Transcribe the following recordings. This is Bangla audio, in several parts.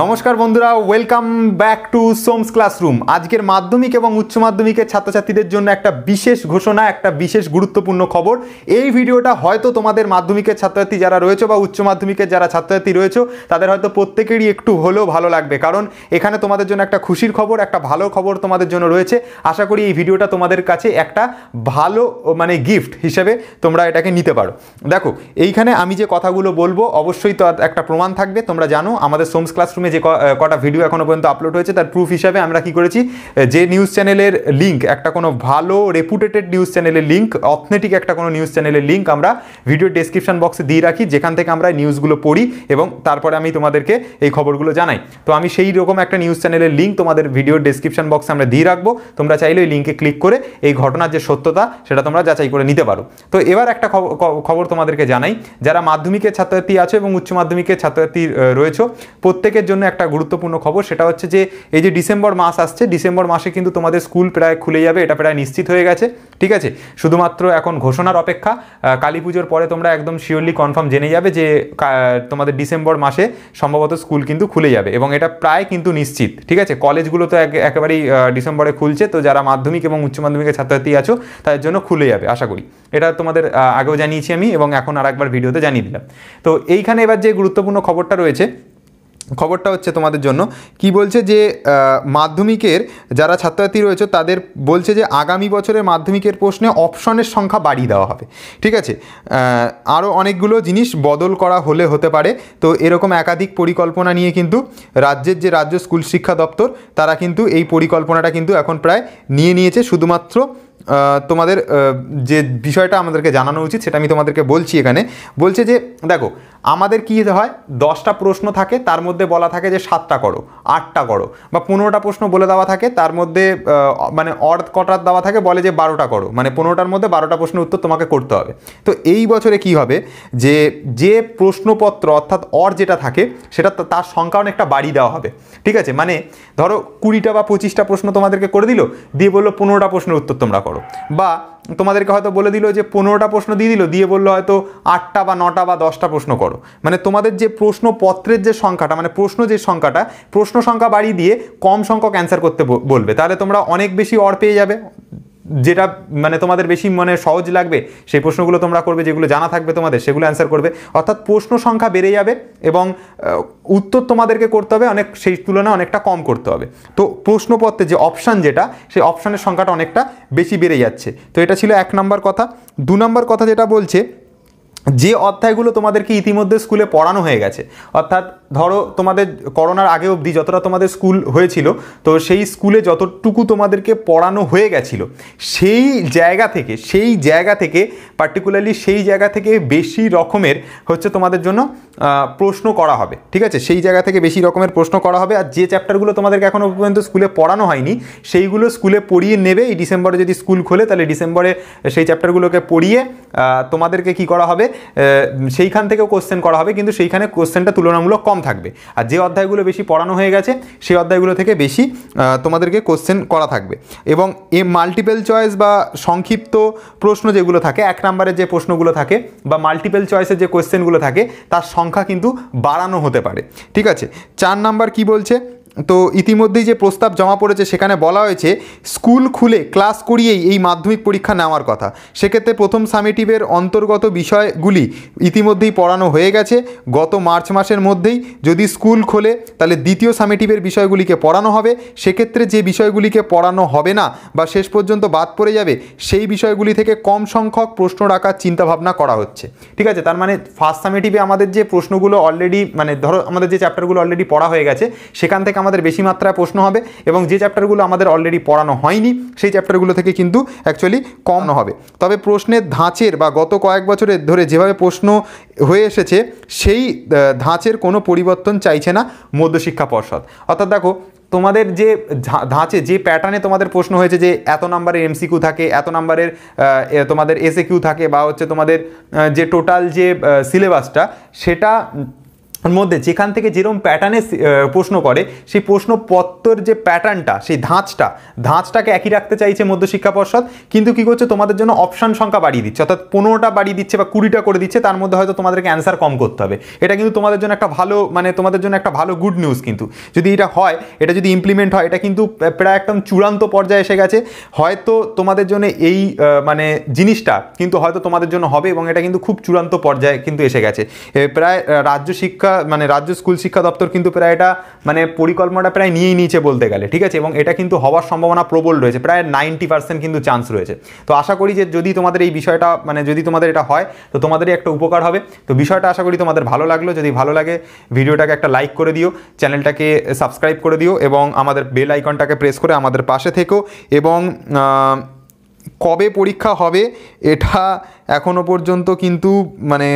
নমস্কার বন্ধুরা welcome back to Som's classroom আজকের মাধ্যমিক এবং উচ্চ মাধ্যমিকের ছাত্রছাত্রীদের জন্য একটা বিশেষ ঘোষণা একটা বিশেষ গুরুত্বপূর্ণ খবর এই ভিডিওটা হয়তো তোমাদের মাধ্যমিকের ছাত্রছাত্রী যারা রয়েছে বা উচ্চ মাধ্যমিকের যারা ছাত্রছাত্রী রয়েছে তাদের হয়তো প্রত্যেকেরই একটু হলেও ভালো লাগবে কারণ এখানে তোমাদের জন্য একটা খুশির খবর একটা ভালো খবর তোমাদের জন্য রয়েছে আশা করি এই ভিডিওটা তোমাদের কাছে একটা ভালো মানে গিফট হিসেবে তোমরা এটাকে নিতে পারো দেখো এইখানে আমি যে কথাগুলো বলবো অবশ্যই তো একটা প্রমাণ থাকবে তোমরা জানো আমাদের সোমস ক্লাস ক্লাসরুমে যে কটা ভিডিও এখনও পর্যন্ত আপলোড হয়েছে তার প্রুফ হিসাবে আমরা কি করেছি যে নিউজ চ্যানেলের লিঙ্ক একটা কোনো ভালো রেপুটেটেড নিউজ চ্যানেলের লিঙ্ক অথেন্টিক একটা কোনো নিউজ চ্যানেলের লিঙ্ক আমরা ভিডিও ডেসক্রিপশন বক্সে দিয়ে রাখি যেখান থেকে আমরা নিউজগুলো পড়ি এবং তারপরে আমি তোমাদেরকে এই খবরগুলো জানাই তো আমি সেই রকম একটা নিউজ চ্যানেলের লিঙ্ক তোমাদের ভিডিও ডেসক্রিপশন বক্সে আমরা দিয়ে রাখবো তোমরা চাইলে ওই লিঙ্কে ক্লিক করে এই ঘটনার যে সত্যতা সেটা তোমরা যাচাই করে নিতে পারো তো এবার একটা খবর তোমাদেরকে জানাই যারা মাধ্যমিকের ছাত্রী আছো এবং উচ্চ মাধ্যমিকের ছাত্রী রয়েছে প্রত্যেকের জন্য একটা গুরুত্বপূর্ণ খবর সেটা হচ্ছে যে এই যে ডিসেম্বর মাস আসছে ডিসেম্বর মাসে কিন্তু তোমাদের স্কুল প্রায় খুলে যাবে এটা প্রায় নিশ্চিত হয়ে গেছে ঠিক আছে শুধুমাত্র এখন ঘোষণার অপেক্ষা কালী পুজোর পরে তোমরা একদম শিওরলি কনফার্ম জেনে যাবে যে তোমাদের ডিসেম্বর মাসে সম্ভবত স্কুল কিন্তু খুলে যাবে এবং এটা প্রায় কিন্তু নিশ্চিত ঠিক আছে কলেজগুলো তো একেবারেই ডিসেম্বরে খুলছে তো যারা মাধ্যমিক এবং উচ্চ মাধ্যমিকের ছাত্রছাত্রী আছো তাদের জন্য খুলে যাবে আশা করি এটা তোমাদের আগেও জানিয়েছি আমি এবং এখন আর একবার ভিডিওতে জানিয়ে দিলাম তো এইখানে এবার যে গুরুত্বপূর্ণ খবরটা রয়েছে খবরটা হচ্ছে তোমাদের জন্য কি বলছে যে মাধ্যমিকের যারা ছাত্রছাত্রী রয়েছে তাদের বলছে যে আগামী বছরের মাধ্যমিকের প্রশ্নে অপশনের সংখ্যা বাড়িয়ে দেওয়া হবে ঠিক আছে আরও অনেকগুলো জিনিস বদল করা হলে হতে পারে তো এরকম একাধিক পরিকল্পনা নিয়ে কিন্তু রাজ্যের যে রাজ্য স্কুল শিক্ষা দপ্তর তারা কিন্তু এই পরিকল্পনাটা কিন্তু এখন প্রায় নিয়ে নিয়েছে শুধুমাত্র তোমাদের যে বিষয়টা আমাদেরকে জানানো উচিত সেটা আমি তোমাদেরকে বলছি এখানে বলছে যে দেখো আমাদের কী হয় দশটা প্রশ্ন থাকে তার মধ্যে বলা থাকে যে সাতটা করো আটটা করো বা পনেরোটা প্রশ্ন বলে দেওয়া থাকে তার মধ্যে মানে অর্ধ কটার দেওয়া থাকে বলে যে বারোটা করো মানে পনেরোটার মধ্যে বারোটা প্রশ্নের উত্তর তোমাকে করতে হবে তো এই বছরে কি হবে যে যে প্রশ্নপত্র অর্থাৎ অর যেটা থাকে সেটা তার সংখ্যা অনেকটা বাড়ি দেওয়া হবে ঠিক আছে মানে ধরো কুড়িটা বা পঁচিশটা প্রশ্ন তোমাদেরকে করে দিল দিয়ে বললো পনেরোটা প্রশ্নের উত্তর তোমরা করো করো বা তোমাদেরকে হয়তো বলে দিল যে পনেরোটা প্রশ্ন দিয়ে দিল দিয়ে বললো হয়তো আটটা বা নটা বা দশটা প্রশ্ন করো মানে তোমাদের যে প্রশ্নপত্রের যে সংখ্যাটা মানে প্রশ্ন যে সংখ্যাটা প্রশ্ন সংখ্যা বাড়িয়ে দিয়ে কম সংখ্যক অ্যান্সার করতে বলবে তাহলে তোমরা অনেক বেশি অর পেয়ে যাবে যেটা মানে তোমাদের বেশি মানে সহজ লাগবে সেই প্রশ্নগুলো তোমরা করবে যেগুলো জানা থাকবে তোমাদের সেগুলো অ্যান্সার করবে অর্থাৎ প্রশ্ন সংখ্যা বেড়ে যাবে এবং উত্তর তোমাদেরকে করতে হবে অনেক সেই তুলনায় অনেকটা কম করতে হবে তো প্রশ্নপত্রে যে অপশান যেটা সেই অপশানের সংখ্যাটা অনেকটা বেশি বেড়ে যাচ্ছে তো এটা ছিল এক নম্বর কথা দু নম্বর কথা যেটা বলছে যে অধ্যায়গুলো তোমাদেরকে ইতিমধ্যে স্কুলে পড়ানো হয়ে গেছে অর্থাৎ ধরো তোমাদের করোনার আগে অবধি যতটা তোমাদের স্কুল হয়েছিল তো সেই স্কুলে যতটুকু তোমাদেরকে পড়ানো হয়ে গেছিলো সেই জায়গা থেকে সেই জায়গা থেকে পার্টিকুলারলি সেই জায়গা থেকে বেশি রকমের হচ্ছে তোমাদের জন্য প্রশ্ন করা হবে ঠিক আছে সেই জায়গা থেকে বেশি রকমের প্রশ্ন করা হবে আর যে চ্যাপ্টারগুলো তোমাদেরকে এখনও পর্যন্ত স্কুলে পড়ানো হয়নি সেইগুলো স্কুলে পড়িয়ে নেবে এই ডিসেম্বরে যদি স্কুল খোলে তাহলে ডিসেম্বরে সেই চ্যাপ্টারগুলোকে পড়িয়ে তোমাদেরকে কি করা হবে সেইখান থেকেও কোশ্চেন করা হবে কিন্তু সেইখানে কোশ্চেনটা তুলনামূলক কম থাকবে আর যে অধ্যায়গুলো বেশি পড়ানো হয়ে গেছে সেই অধ্যায়গুলো থেকে বেশি তোমাদেরকে কোশ্চেন করা থাকবে এবং এ মাল্টিপেল চয়েস বা সংক্ষিপ্ত প্রশ্ন যেগুলো থাকে এক নম্বরের যে প্রশ্নগুলো থাকে বা মাল্টিপেল চয়েসের যে কোশ্চেনগুলো থাকে তার সংখ্যা কিন্তু বাড়ানো হতে পারে ঠিক আছে চার নাম্বার কি বলছে তো ইতিমধ্যেই যে প্রস্তাব জমা পড়েছে সেখানে বলা হয়েছে স্কুল খুলে ক্লাস করিয়েই এই মাধ্যমিক পরীক্ষা নেওয়ার কথা সেক্ষেত্রে প্রথম সামিটিভের অন্তর্গত বিষয়গুলি ইতিমধ্যেই পড়ানো হয়ে গেছে গত মার্চ মাসের মধ্যেই যদি স্কুল খোলে তাহলে দ্বিতীয় সামিটিভের বিষয়গুলিকে পড়ানো হবে সেক্ষেত্রে যে বিষয়গুলিকে পড়ানো হবে না বা শেষ পর্যন্ত বাদ পড়ে যাবে সেই বিষয়গুলি থেকে কম সংখ্যক প্রশ্ন রাখার চিন্তাভাবনা করা হচ্ছে ঠিক আছে তার মানে ফার্স্ট সামিটিভে আমাদের যে প্রশ্নগুলো অলরেডি মানে ধরো আমাদের যে চ্যাপ্টারগুলো অলরেডি পড়া হয়ে গেছে সেখান থেকে আমাদের বেশি মাত্রায় প্রশ্ন হবে এবং যে চ্যাপ্টারগুলো আমাদের অলরেডি পড়ানো হয়নি সেই চ্যাপ্টারগুলো থেকে কিন্তু অ্যাকচুয়ালি কম হবে তবে প্রশ্নের ধাঁচের বা গত কয়েক বছরের ধরে যেভাবে প্রশ্ন হয়ে এসেছে সেই ধাঁচের কোনো পরিবর্তন চাইছে না মধ্যশিক্ষা পর্ষদ অর্থাৎ দেখো তোমাদের যে ধাঁচে যে প্যাটার্নে তোমাদের প্রশ্ন হয়েছে যে এত নাম্বারের এমসিকিউ থাকে এত নাম্বারের তোমাদের এসএ কিউ থাকে বা হচ্ছে তোমাদের যে টোটাল যে সিলেবাসটা সেটা মধ্যে যেখান থেকে যেরকম প্যাটার্নে প্রশ্ন করে সেই প্রশ্নপত্রর যে প্যাটার্নটা সেই ধাঁচটা ধাঁচটাকে একই রাখতে চাইছে মধ্য শিক্ষা পর্ষদ কিন্তু কী করছে তোমাদের জন্য অপশান সংখ্যা বাড়িয়ে দিচ্ছে অর্থাৎ পনেরোটা বাড়িয়ে দিচ্ছে বা কুড়িটা করে দিচ্ছে তার মধ্যে হয়তো তোমাদেরকে অ্যান্সার কম করতে হবে এটা কিন্তু তোমাদের জন্য একটা ভালো মানে তোমাদের জন্য একটা ভালো গুড নিউজ কিন্তু যদি এটা হয় এটা যদি ইমপ্লিমেন্ট হয় এটা কিন্তু প্রায় একদম চূড়ান্ত পর্যায়ে এসে গেছে হয়তো তোমাদের জন্য এই মানে জিনিসটা কিন্তু হয়তো তোমাদের জন্য হবে এবং এটা কিন্তু খুব চূড়ান্ত পর্যায়ে কিন্তু এসে গেছে প্রায় রাজ্য শিক্ষা শিক্ষা মানে রাজ্য স্কুল শিক্ষা দপ্তর কিন্তু প্রায় এটা মানে পরিকল্পনাটা প্রায় নিয়েই নিয়েছে বলতে গেলে ঠিক আছে এবং এটা কিন্তু হওয়ার সম্ভাবনা প্রবল রয়েছে প্রায় নাইনটি পার্সেন্ট কিন্তু চান্স রয়েছে তো আশা করি যে যদি তোমাদের এই বিষয়টা মানে যদি তোমাদের এটা হয় তো তোমাদেরই একটা উপকার হবে তো বিষয়টা আশা করি তোমাদের ভালো লাগলো যদি ভালো লাগে ভিডিওটাকে একটা লাইক করে দিও চ্যানেলটাকে সাবস্ক্রাইব করে দিও এবং আমাদের বেল আইকনটাকে প্রেস করে আমাদের পাশে থেকো এবং কবে পরীক্ষা হবে এটা এখনও পর্যন্ত কিন্তু মানে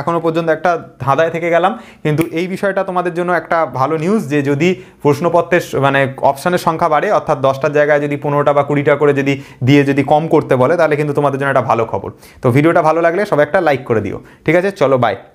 এখনও পর্যন্ত একটা ধাঁধায় থেকে গেলাম কিন্তু এই বিষয়টা তোমাদের জন্য একটা ভালো নিউজ যে যদি প্রশ্নপত্রের মানে অপশানের সংখ্যা বাড়ে অর্থাৎ দশটার জায়গায় যদি পনেরোটা বা কুড়িটা করে যদি দিয়ে যদি কম করতে বলে তাহলে কিন্তু তোমাদের জন্য একটা ভালো খবর তো ভিডিওটা ভালো লাগলে সবাই একটা লাইক করে দিও ঠিক আছে চলো বাই